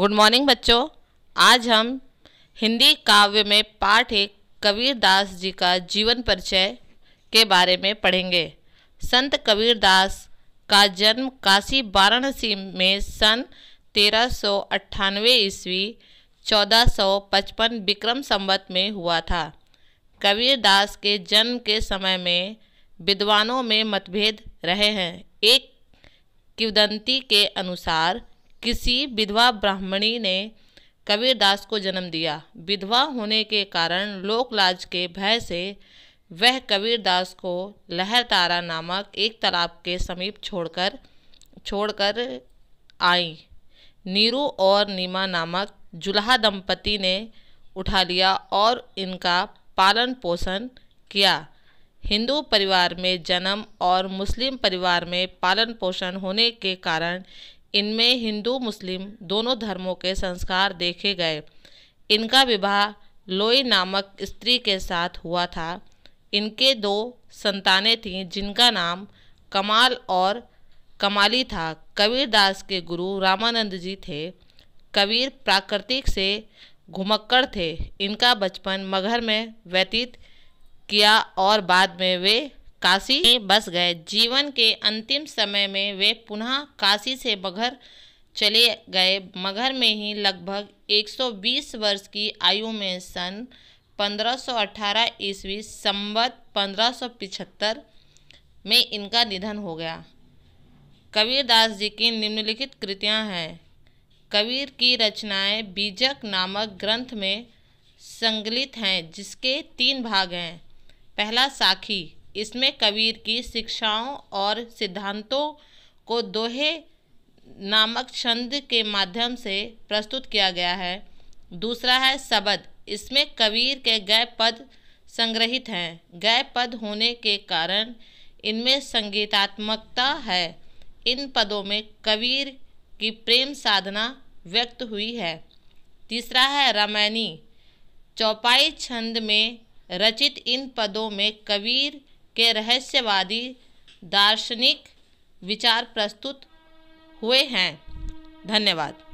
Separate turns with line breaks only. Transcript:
good morning बच्चों आज हम हिंदी काव्य में पाठ एक कबीरदास जी का जीवन परिचय के बारे में पढ़ेंगे संत कबीरदास का जन्म काशी वाराणसी में सन तेरह सौ अट्ठानवे ईस्वी 1455 विक्रम संवत में हुआ था कबीरदास के जन्म के समय में विद्वानों में मतभेद रहे हैं एक किवदंती के अनुसार किसी विधवा ब्राह्मणी ने कबीरदास को जन्म दिया विधवा होने के कारण लोकलाज के भय से वह कबीरदास को लहरतारा नामक एक तालाब के समीप छोड़कर छोड़कर आई नीरू और नीमा नामक जुल्हा दंपति ने उठा लिया और इनका पालन पोषण किया हिंदू परिवार में जन्म और मुस्लिम परिवार में पालन पोषण होने के कारण इनमें हिंदू मुस्लिम दोनों धर्मों के संस्कार देखे गए इनका विवाह लोई नामक स्त्री के साथ हुआ था इनके दो संतानें थीं जिनका नाम कमाल और कमाली था कबीरदास के गुरु रामानंद जी थे कबीर प्राकृतिक से घुमक्कड़ थे इनका बचपन मगहर में व्यतीत किया और बाद में वे काशी में बस गए जीवन के अंतिम समय में वे पुनः काशी से मगहर चले गए मगहर में ही लगभग 120 वर्ष की आयु में सन 1518 ईस्वी संवत 1575 में इनका निधन हो गया कबीरदास जी की निम्नलिखित कृतियाँ हैं कबीर की रचनाएं बीजक नामक ग्रंथ में संगलित हैं जिसके तीन भाग हैं पहला साखी इसमें कबीर की शिक्षाओं और सिद्धांतों को दोहे नामक छंद के माध्यम से प्रस्तुत किया गया है दूसरा है शबद इसमें कबीर के गए पद संग्रहित हैं गए पद होने के कारण इनमें संगीतात्मकता है इन पदों में कबीर की प्रेम साधना व्यक्त हुई है तीसरा है रामायणी चौपाई छंद में रचित इन पदों में कबीर के रहस्यवादी दार्शनिक विचार प्रस्तुत हुए हैं धन्यवाद